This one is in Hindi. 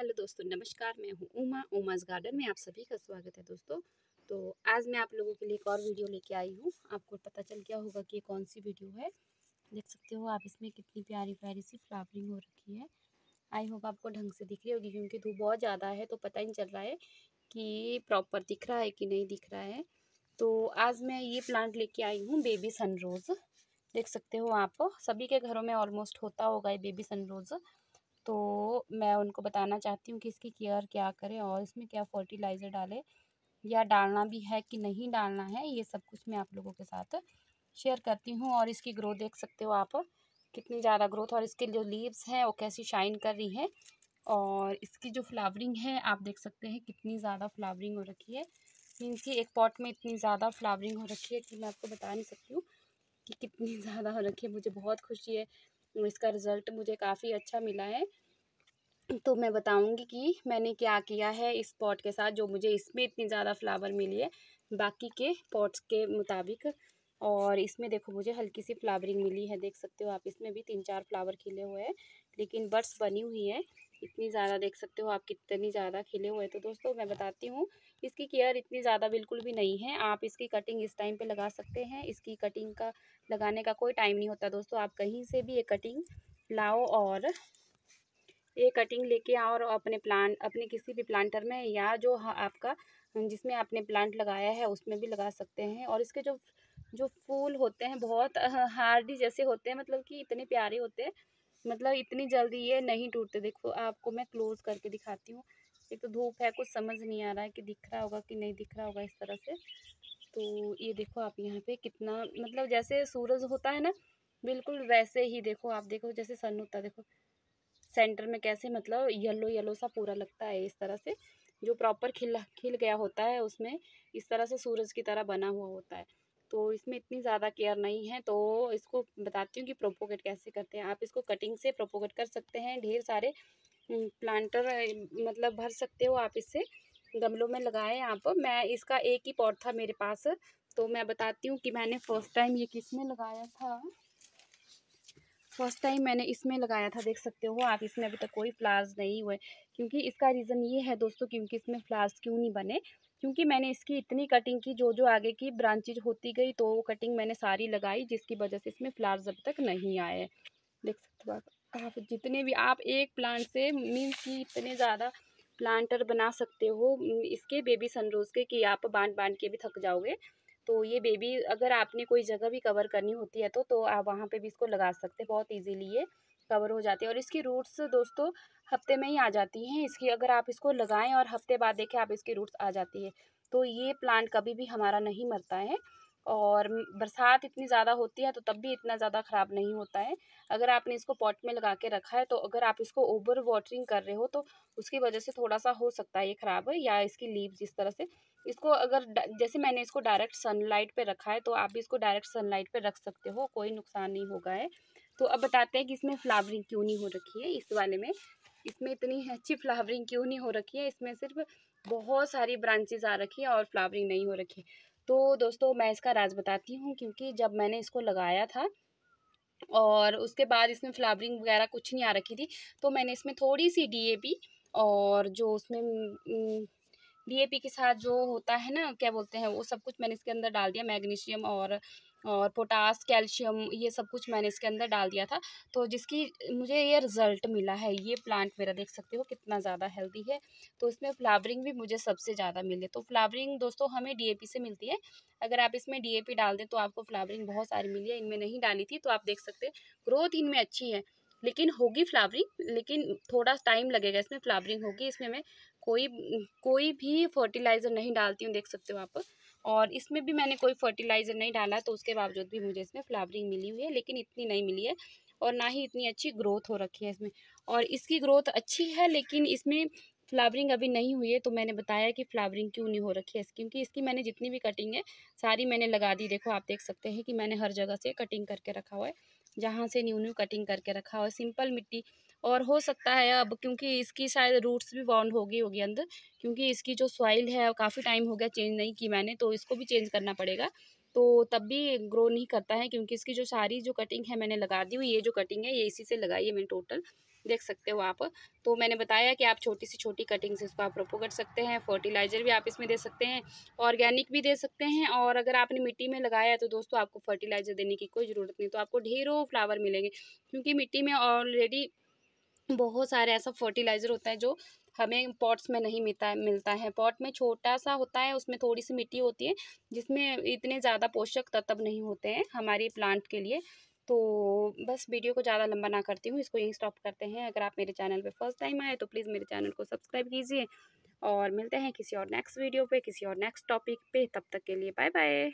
हेलो दोस्तों नमस्कार मैं हूँ उमा उमाज गार्डन में आप सभी का स्वागत है दोस्तों तो आज मैं आप लोगों के लिए एक और वीडियो लेके आई हूँ आपको पता चल गया होगा कि ये कौन सी वीडियो है देख सकते हो आप इसमें कितनी प्यारी प्यारी सी फ्लावरिंग हो रखी है आई होप आपको ढंग से दिख रही होगी क्योंकि धूप बहुत ज़्यादा है तो पता ही नहीं चल रहा है कि प्रॉपर दिख रहा है कि नहीं दिख रहा है तो आज मैं ये प्लांट लेके आई हूँ बेबी सनरोज़ देख सकते हो आप सभी के घरों में ऑलमोस्ट होता होगा ये बेबी सनरोज़ तो मैं उनको बताना चाहती हूँ कि इसकी केयर क्या करें और इसमें क्या फर्टिलाइज़र डालें या डालना भी है कि नहीं डालना है ये सब कुछ मैं आप लोगों के साथ शेयर करती हूँ और इसकी ग्रोथ देख सकते हो आप कितनी ज़्यादा ग्रोथ और इसके जो लीव्स हैं वो कैसी शाइन कर रही हैं और इसकी जो फ्लावरिंग है आप देख सकते हैं कितनी ज़्यादा फ्लावरिंग हो रखी है इनकी एक पॉट में इतनी ज़्यादा फ्लावरिंग हो रखी है कि मैं आपको बता नहीं सकती हूँ कि कितनी ज़्यादा हो रखी है मुझे बहुत खुशी है इसका रिज़ल्ट मुझे काफ़ी अच्छा मिला है तो मैं बताऊंगी कि मैंने क्या किया है इस पॉट के साथ जो मुझे इसमें इतनी ज़्यादा फ्लावर मिली है बाकी के पॉट्स के मुताबिक और इसमें देखो मुझे हल्की सी फ्लावरिंग मिली है देख सकते हो आप इसमें भी तीन चार फ्लावर खिले हुए हैं लेकिन बर्ड्स बनी हुई है इतनी ज़्यादा देख सकते हो आप कितनी ज़्यादा खिले हुए हैं तो दोस्तों मैं बताती हूँ इसकी केयर इतनी ज़्यादा बिल्कुल भी नहीं है आप इसकी कटिंग इस टाइम पे लगा सकते हैं इसकी कटिंग का लगाने का कोई टाइम नहीं होता दोस्तों आप कहीं से भी ये कटिंग लाओ और ये कटिंग लेके आओ और अपने प्लांट अपने किसी भी प्लांटर में या जो आपका जिसमें आपने प्लांट लगाया है उसमें भी लगा सकते हैं और इसके जो जो फूल होते हैं बहुत हार्डी जैसे होते हैं मतलब कि इतने प्यारे होते हैं मतलब इतनी जल्दी ये नहीं टूटते देखो आपको मैं क्लोज़ करके दिखाती हूँ एक तो धूप है कुछ समझ नहीं आ रहा है कि दिख रहा होगा कि नहीं दिख रहा होगा इस तरह से तो ये देखो आप यहाँ पे कितना मतलब जैसे सूरज होता है ना बिल्कुल वैसे ही देखो आप देखो जैसे सन होता है देखो सेंटर में कैसे मतलब येलो येलो सा पूरा लगता है इस तरह से जो प्रॉपर खिल खिल गया होता है उसमें इस तरह से सूरज की तरह बना हुआ होता है तो इसमें इतनी ज़्यादा केयर नहीं है तो इसको बताती हूँ कि प्रोपोगेट कैसे करते हैं आप इसको कटिंग से प्रोपोगेट कर सकते हैं ढेर सारे प्लांटर मतलब भर सकते हो आप इससे गमलों में लगाएं आप मैं इसका एक ही पॉट था मेरे पास तो मैं बताती हूँ कि मैंने फ़र्स्ट टाइम ये किस में लगाया था फर्स्ट टाइम मैंने इसमें लगाया था देख सकते हो आप इसमें अभी तक कोई फ्लावर्स नहीं हुए क्योंकि इसका रीज़न ये है दोस्तों क्योंकि इसमें फ्लावर्स क्यों नहीं बने क्योंकि मैंने इसकी इतनी कटिंग की जो जो आगे की ब्रांचेज होती गई तो वो कटिंग मैंने सारी लगाई जिसकी वजह से इसमें फ्लावर्स अब तक नहीं आए देख सकते हो आप जितने भी आप एक प्लांट से मीन की इतने ज़्यादा प्लांटर बना सकते हो इसके बेबी सनरोज़ के कि आप बांट बांट के भी थक जाओगे तो ये बेबी अगर आपने कोई जगह भी कवर करनी होती है तो तो आप वहाँ पे भी इसको लगा सकते हैं बहुत इजीली ये कवर हो जाती है और इसकी रूट्स दोस्तों हफ्ते में ही आ जाती हैं इसकी अगर आप इसको लगाएं और हफ्ते बाद देखें आप इसकी रूट्स आ जाती है तो ये प्लांट कभी भी हमारा नहीं मरता है और बरसात इतनी ज़्यादा होती है तो तब भी इतना ज़्यादा ख़राब नहीं होता है अगर आपने इसको पॉट में लगा के रखा है तो अगर आप इसको ओवर वाटरिंग कर रहे हो तो उसकी वजह से थोड़ा सा हो सकता है ये ख़राब या इसकी लीव जिस तरह से इसको अगर जैसे मैंने इसको डायरेक्ट सनलाइट पे रखा है तो आप भी इसको डायरेक्ट सनलाइट पे रख सकते हो कोई नुकसान नहीं होगा है तो अब बताते हैं कि इसमें फ्लावरिंग क्यों नहीं हो रखी है इस वाले में इसमें इतनी अच्छी फ्लावरिंग क्यों नहीं हो रखी है इसमें सिर्फ बहुत सारी ब्रांचेज आ रखी है और फ्लावरिंग नहीं हो रखी है तो दोस्तों मैं इसका राज बताती हूँ क्योंकि जब मैंने इसको लगाया था और उसके बाद इसमें फ्लावरिंग वगैरह कुछ नहीं आ रखी थी तो मैंने इसमें थोड़ी सी डी और जो उसमें डी के साथ जो होता है ना क्या बोलते हैं वो सब कुछ मैंने इसके अंदर डाल दिया मैग्नीशियम और और पोटास कैल्शियम ये सब कुछ मैंने इसके अंदर डाल दिया था तो जिसकी मुझे ये रिज़ल्ट मिला है ये प्लांट मेरा देख सकते हो कितना ज़्यादा हेल्दी है तो इसमें फ्लावरिंग भी मुझे सबसे ज़्यादा मिली तो फ्लावरिंग दोस्तों हमें डी से मिलती है अगर आप इसमें डी डाल दें तो आपको फ्लावरिंग बहुत सारी मिली है इनमें नहीं डाली थी तो आप देख सकते ग्रोथ इनमें अच्छी है लेकिन होगी फ्लावरिंग लेकिन थोड़ा टाइम लगेगा इसमें फ्लावरिंग होगी इसमें मैं कोई कोई भी फर्टिलाइज़र नहीं डालती हूँ देख सकते हो आप और इसमें भी मैंने कोई फर्टिलाइज़र नहीं डाला तो उसके बावजूद भी मुझे इसमें फ्लावरिंग मिली हुई है लेकिन इतनी नहीं मिली है और ना ही इतनी अच्छी ग्रोथ हो रखी है इसमें और इसकी ग्रोथ अच्छी है लेकिन इसमें फ्लावरिंग अभी नहीं हुई है तो मैंने बताया कि फ्लावरिंग क्यों नहीं हो रखी है क्योंकि इसकी मैंने जितनी भी कटिंग है सारी मैंने लगा दी देखो आप देख सकते हैं कि मैंने हर जगह से कटिंग करके रखा हुआ है जहाँ से न्यू न्यू कटिंग करके रखा हो सिंपल मिट्टी और हो सकता है अब क्योंकि इसकी शायद रूट्स भी बाउंड गई होगी अंदर क्योंकि इसकी जो सॉइल है काफ़ी टाइम हो गया चेंज नहीं की मैंने तो इसको भी चेंज करना पड़ेगा तो तब भी ग्रो नहीं करता है क्योंकि इसकी जो सारी जो कटिंग है मैंने लगा दी हुई ये जो कटिंग है ये इसी से लगाई है मैंने टोटल देख सकते हो आप तो मैंने बताया कि आप छोटी से छोटी कटिंग से इसको आप रोपो कर सकते हैं फर्टिलाइज़र भी आप इसमें दे सकते हैं ऑर्गेनिक भी दे सकते हैं और अगर आपने मिट्टी में लगाया तो दोस्तों आपको फर्टिलाइज़र देने की कोई ज़रूरत नहीं तो आपको ढेरों फ्लावर मिलेंगे क्योंकि मिट्टी में ऑलरेडी बहुत सारे ऐसा फर्टिलाइज़र होता है जो हमें पॉट्स में नहीं मिलता मिलता है पॉट में छोटा सा होता है उसमें थोड़ी सी मिट्टी होती है जिसमें इतने ज़्यादा पोषक तत्व नहीं होते हैं हमारी प्लांट के लिए तो बस वीडियो को ज़्यादा लंबा ना करती हूँ इसको यहीं स्टॉप करते हैं अगर आप मेरे चैनल पर फर्स्ट टाइम आए तो प्लीज़ मेरे चैनल को सब्सक्राइब कीजिए और मिलते हैं किसी और नेक्स्ट वीडियो पर किसी और नेक्स्ट टॉपिक पे तब तक के लिए बाय बाय